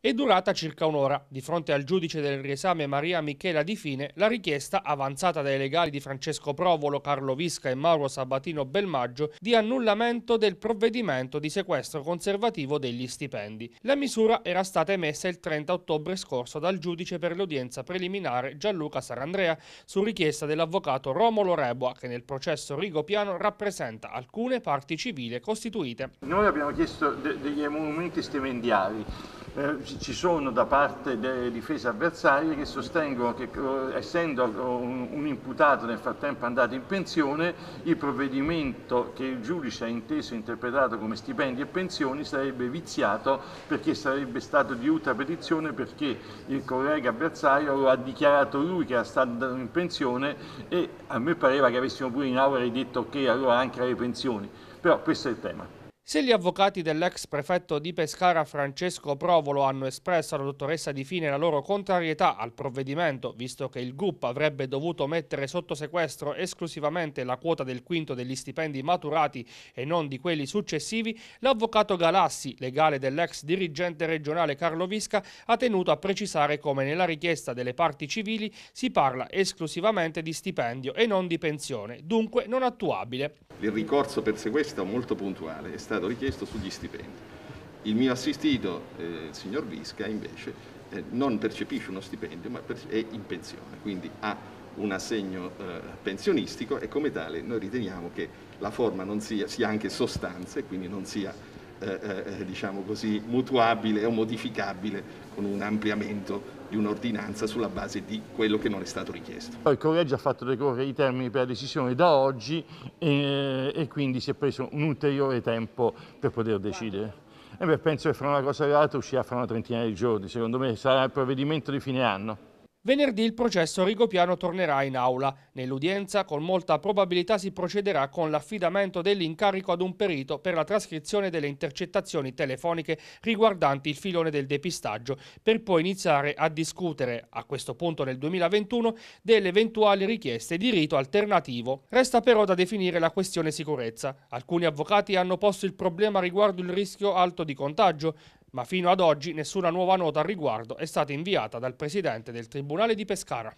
è durata circa un'ora. Di fronte al giudice del riesame Maria Michela Di Fine, la richiesta, avanzata dai legali di Francesco Provolo, Carlo Visca e Mauro Sabatino Belmaggio, di annullamento del provvedimento di sequestro conservativo degli stipendi. La misura era stata emessa il 30 ottobre scorso dal giudice per l'udienza preliminare Gianluca Sarandrea, su richiesta dell'avvocato Romolo Reboa, che nel processo rigopiano rappresenta alcune parti civile costituite. Noi abbiamo chiesto de degli emolumenti stipendiari eh, ci sono da parte delle difese avversarie che sostengono che eh, essendo eh, un, un imputato nel frattempo andato in pensione, il provvedimento che il giudice ha inteso e interpretato come stipendi e pensioni sarebbe viziato perché sarebbe stato di ultra petizione perché il collega avversario lo ha dichiarato lui che era stato in pensione e a me pareva che avessimo pure in aula detto ok allora anche le pensioni. Però questo è il tema. Se gli avvocati dell'ex prefetto di Pescara Francesco Provolo hanno espresso alla dottoressa Di Fine la loro contrarietà al provvedimento, visto che il GUP avrebbe dovuto mettere sotto sequestro esclusivamente la quota del quinto degli stipendi maturati e non di quelli successivi, l'avvocato Galassi, legale dell'ex dirigente regionale Carlo Visca, ha tenuto a precisare come nella richiesta delle parti civili si parla esclusivamente di stipendio e non di pensione, dunque non attuabile. Il ricorso per sequestro molto puntuale è stato stato richiesto sugli stipendi. Il mio assistito, eh, il signor Visca, invece eh, non percepisce uno stipendio ma è in pensione, quindi ha un assegno eh, pensionistico e come tale noi riteniamo che la forma non sia, sia anche sostanza e quindi non sia eh, eh, eh, diciamo così, mutuabile o modificabile con un ampliamento di un'ordinanza sulla base di quello che non è stato richiesto. Il Correggio ha fatto decorrere i termini per la decisione da oggi e, e quindi si è preso un ulteriore tempo per poter decidere. Beh, penso che fra una cosa e l'altra uscirà fra una trentina di giorni, secondo me sarà il provvedimento di fine anno. Venerdì il processo Rigopiano tornerà in aula. Nell'udienza con molta probabilità si procederà con l'affidamento dell'incarico ad un perito per la trascrizione delle intercettazioni telefoniche riguardanti il filone del depistaggio, per poi iniziare a discutere, a questo punto nel 2021, delle eventuali richieste di rito alternativo. Resta però da definire la questione sicurezza. Alcuni avvocati hanno posto il problema riguardo il rischio alto di contagio ma fino ad oggi nessuna nuova nota al riguardo è stata inviata dal presidente del Tribunale di Pescara.